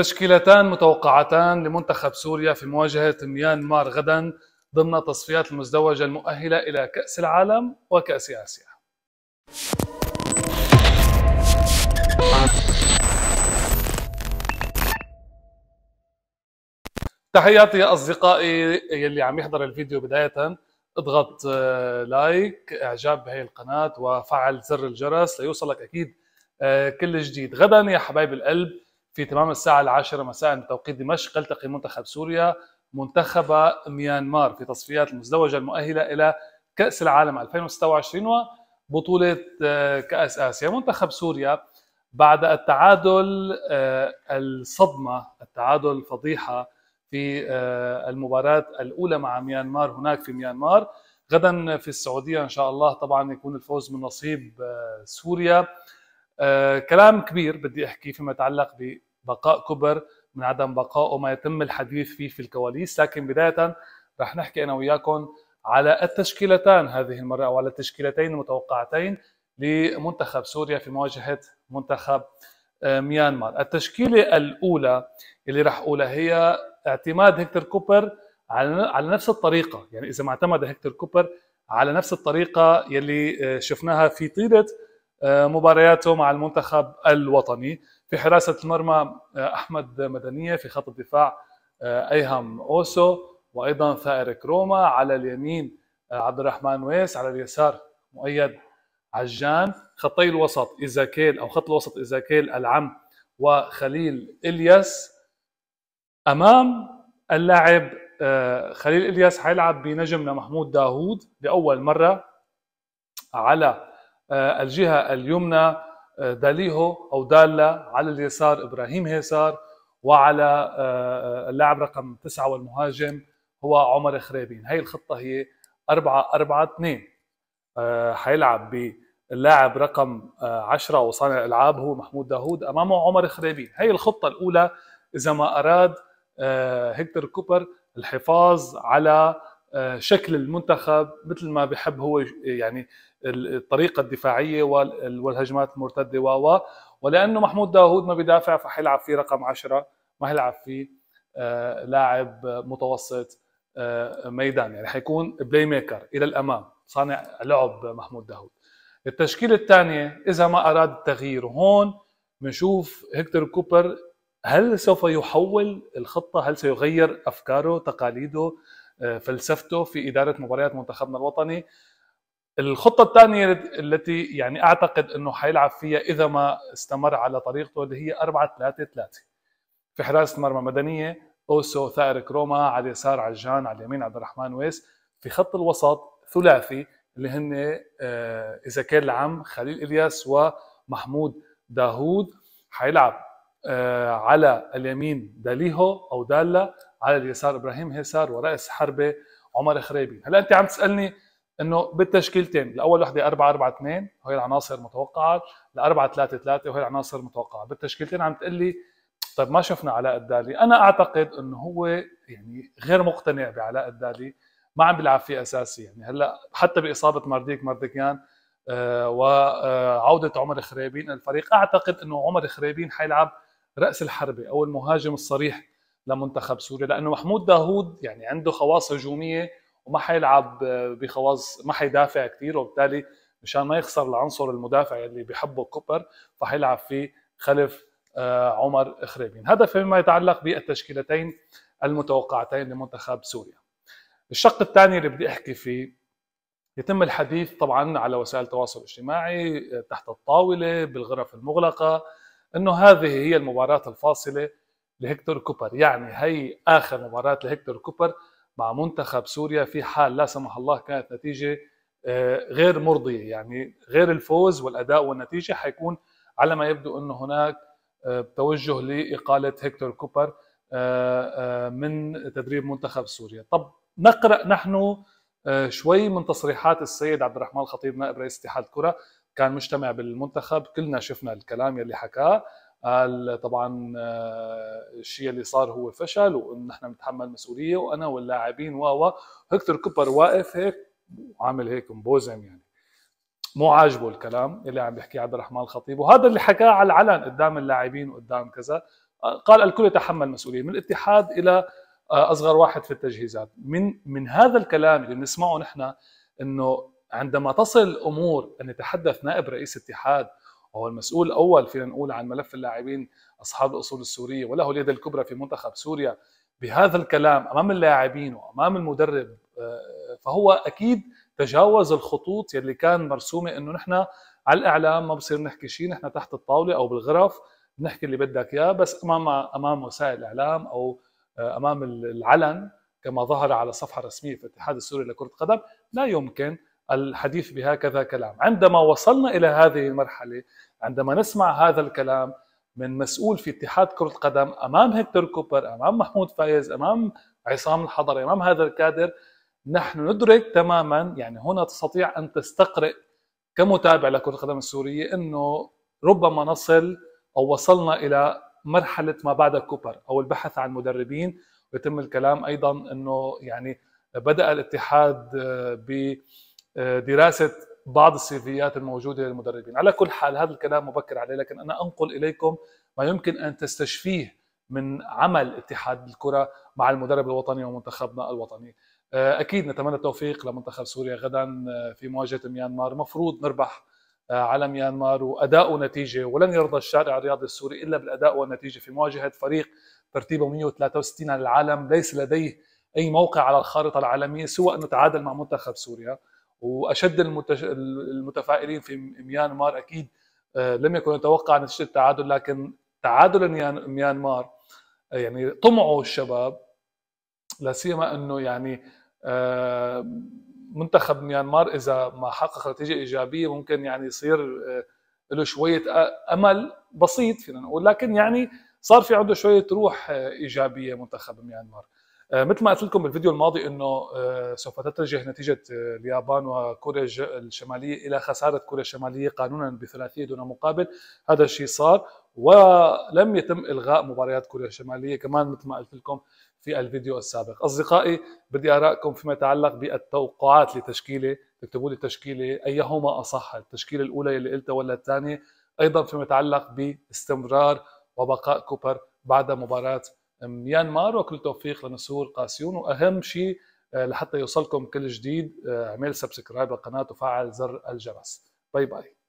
تشكيلتان متوقعتان لمنتخب سوريا في مواجهة ميانمار غدا ضمن تصفيات المزدوجة المؤهلة إلى كأس العالم وكأس آسيا تحياتي يا أصدقائي يلي عم يحضر الفيديو بداية اضغط آه، لايك اعجاب بهي القناة وفعل زر الجرس ليوصلك أكيد آه، كل جديد غدا يا حبايب القلب في تمام الساعة العاشرة مساء بتوقيت دمشق يلتقي منتخب سوريا منتخب ميانمار في تصفيات المزدوجة المؤهلة إلى كأس العالم 2026 وبطولة آه، كأس آسيا منتخب سوريا بعد التعادل آه، الصدمة التعادل الفضيحة في آه، المباراة الأولى مع ميانمار هناك في ميانمار غدا في السعودية إن شاء الله طبعا يكون الفوز من نصيب سوريا كلام كبير بدي أحكي فيما يتعلق بقاء كبر من عدم بقاء ما يتم الحديث فيه في الكواليس لكن بداية رح نحكي أنا وياكم على التشكيلتان هذه المرة أو على التشكيلتين المتوقعتين لمنتخب سوريا في مواجهة منتخب آه، ميانمار التشكيلة الأولى اللي رح أقولها هي اعتماد هكتور كوبر على نفس الطريقة يعني إذا ما اعتمد هكتور كوبر على نفس الطريقة يلي آه، شفناها في طيلة آه، مبارياته مع المنتخب الوطني في حراسة المرمى آه، أحمد مدنية في خط الدفاع آه، أيهم أوسو وأيضا ثائر كروما على اليمين عبد الرحمن ويس على اليسار مؤيد عجان خطي الوسط إزاكيل أو خط الوسط إزاكيل العم وخليل إلياس أمام اللاعب خليل إلياس حيلعب بنجمنا محمود داوود لأول مرة على آه، الجهه اليمنى آه، داليهو او دالا على اليسار ابراهيم هيسار وعلى آه، اللاعب رقم تسعة والمهاجم هو عمر خريبين هي الخطة هي 4 4 2 حيلعب باللاعب رقم 10 وصانع الالعاب هو محمود داوود امامه عمر خريبين هي الخطة الاولى اذا ما اراد هكتر كوبر الحفاظ على شكل المنتخب مثل ما بحب هو يعني الطريقه الدفاعيه والهجمات المرتده و ولانه محمود داوود ما بيدافع فحيلعب فيه رقم 10 ما حيلعب فيه آه، لاعب متوسط آه، ميدان يعني حيكون بلاي ميكر الى الامام صانع لعب محمود داوود التشكيله الثانيه اذا ما اراد التغيير هون بنشوف هكتور كوبر هل سوف يحول الخطه هل سيغير افكاره تقاليده آه، فلسفته في إدارة مباريات منتخبنا الوطني الخطة الثانية التي يعني أعتقد أنه حيلعب فيها إذا ما استمر على طريقته اللي هي 4 3 3 في حراسة مرمى مدنية أوسو ثائر كروما على اليسار عجان على اليمين عبد الرحمن ويس في خط الوسط ثلاثي اللي هن إذا آه، كان العم خليل إلياس ومحمود داهود حيلعب آه، على اليمين داليهو او دالا على اليسار ابراهيم هيسار ورأس حربة عمر خريبي هلا انت عم تسالني انه بالتشكيلتين الاول وحده 4 4 2 وهي العناصر متوقعه ال 4 3 3 وهي العناصر متوقعه بالتشكيلتين عم تقول لي طيب ما شفنا علاء الدالي انا اعتقد انه هو يعني غير مقتنع بعلاء الدالي ما عم بيلعب فيه اساسي يعني هلا حتى باصابه مارديك مارديكيان آه، وعوده آه، عمر خريبين الفريق اعتقد انه عمر خريبين حيلعب راس الحربه او المهاجم الصريح لمنتخب سوريا لانه محمود داهود يعني عنده خواص هجوميه وما حيلعب بخواص ما حيدافع كثير وبالتالي مشان ما يخسر العنصر المدافع اللي بحبه كوبر فحيلعب فيه خلف آه، عمر خريبين هذا فيما يتعلق بالتشكيلتين المتوقعتين لمنتخب سوريا الشق الثاني اللي بدي احكي فيه يتم الحديث طبعا على وسائل التواصل الاجتماعي آه، تحت الطاوله بالغرف المغلقه انه هذه هي المباراه الفاصله لهكتور كوبر يعني هي اخر مباراه لهكتور كوبر مع منتخب سوريا في حال لا سمح الله كانت نتيجه آه، غير مرضيه يعني غير الفوز والاداء والنتيجه حيكون على ما يبدو انه هناك آه، توجه لاقاله هكتور كوبر آه، من تدريب منتخب سوريا طب نقرا نحن شوي من تصريحات السيد عبد الرحمن الخطيب نائب رئيس اتحاد الكره كان مجتمع بالمنتخب كلنا شفنا الكلام يلي حكاه قال طبعا آه، الشيء اللي صار هو فشل ونحن بنتحمل مسؤوليه وانا واللاعبين و هكتور كوبر واقف هيك وعامل هيك مبوزم يعني مو عاجبه الكلام اللي عم بيحكيه عبد الرحمن الخطيب وهذا اللي حكاه على العلن قدام اللاعبين وقدام كذا آه، قال الكل يتحمل مسؤوليه من الاتحاد الى آه، اصغر واحد في التجهيزات من من هذا الكلام اللي بنسمعه نحن انه عندما تصل الامور ان يتحدث نائب رئيس اتحاد وهو المسؤول الاول فينا نقول عن ملف اللاعبين اصحاب الاصول السوريه وله اليد الكبرى في منتخب سوريا بهذا الكلام امام اللاعبين وامام المدرب آه، فهو اكيد تجاوز الخطوط يلي كان مرسومه انه نحن على الاعلام ما بصير نحكي شيء نحن تحت الطاوله او بالغرف بنحكي اللي بدك اياه بس امام امام وسائل الاعلام او آه، امام العلن كما ظهر على صفحه رسميه في الاتحاد السوري لكره القدم لا يمكن الحديث بهكذا كلام عندما وصلنا إلى هذه المرحلة عندما نسمع هذا الكلام من مسؤول في اتحاد كرة القدم أمام هكتور كوبر أمام محمود فايز أمام عصام الحضري أمام هذا الكادر نحن ندرك تماما يعني هنا تستطيع أن تستقرئ كمتابع لكرة القدم السورية أنه ربما نصل أو وصلنا إلى مرحلة ما بعد كوبر أو البحث عن مدربين ويتم الكلام أيضا أنه يعني بدأ الاتحاد ب دراسه بعض السيفيات الموجوده للمدربين على كل حال هذا الكلام مبكر عليه لكن انا انقل اليكم ما يمكن ان تستشفيه من عمل اتحاد الكره مع المدرب الوطني ومنتخبنا الوطني آه، اكيد نتمنى التوفيق لمنتخب سوريا غدا آه، في مواجهه ميانمار مفروض نربح آه، على ميانمار واداء ونتيجه ولن يرضى الشارع الرياضي السوري الا بالاداء والنتيجه في مواجهه فريق ترتيبه 163 على العالم ليس لديه اي موقع على الخارطه العالميه سوى ان نتعادل مع منتخب سوريا واشد المتش... المتفائلين في ميانمار اكيد آه، لم يكن يتوقع نتيجه التعادل لكن تعادل ميانمار آه، يعني طمعوا الشباب لا سيما انه يعني آه، منتخب ميانمار اذا ما حقق نتيجه ايجابيه ممكن يعني يصير له شويه امل بسيط فينا نقول لكن يعني صار في عنده شويه روح ايجابيه منتخب ميانمار آه، مثل ما قلت لكم بالفيديو الماضي انه آه، سوف تتجه نتيجه آه، اليابان وكوريا الشماليه الى خساره كوريا الشماليه قانونا بثلاثيه دون مقابل، هذا الشيء صار ولم يتم الغاء مباريات كوريا الشماليه كمان مثل ما قلت لكم في الفيديو السابق اصدقائي بدي ارائكم فيما يتعلق بالتوقعات لتشكيله اكتبوا لي تشكيله ايهما اصح التشكيله الاولى اللي قلتها ولا الثانيه ايضا فيما يتعلق باستمرار وبقاء كوبر بعد مباراه ميانمار وكل توفيق لنسور قاسيون واهم شيء آه، لحتى يوصلكم كل جديد اعمل آه، سبسكرايب للقناه وفعل زر الجرس باي باي